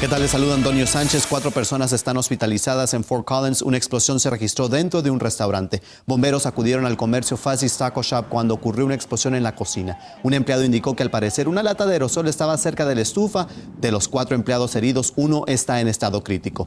¿Qué tal? Les saluda Antonio Sánchez. Cuatro personas están hospitalizadas en Fort Collins. Una explosión se registró dentro de un restaurante. Bomberos acudieron al comercio Fuzzy's Taco Shop cuando ocurrió una explosión en la cocina. Un empleado indicó que al parecer una lata de aerosol estaba cerca de la estufa. De los cuatro empleados heridos, uno está en estado crítico.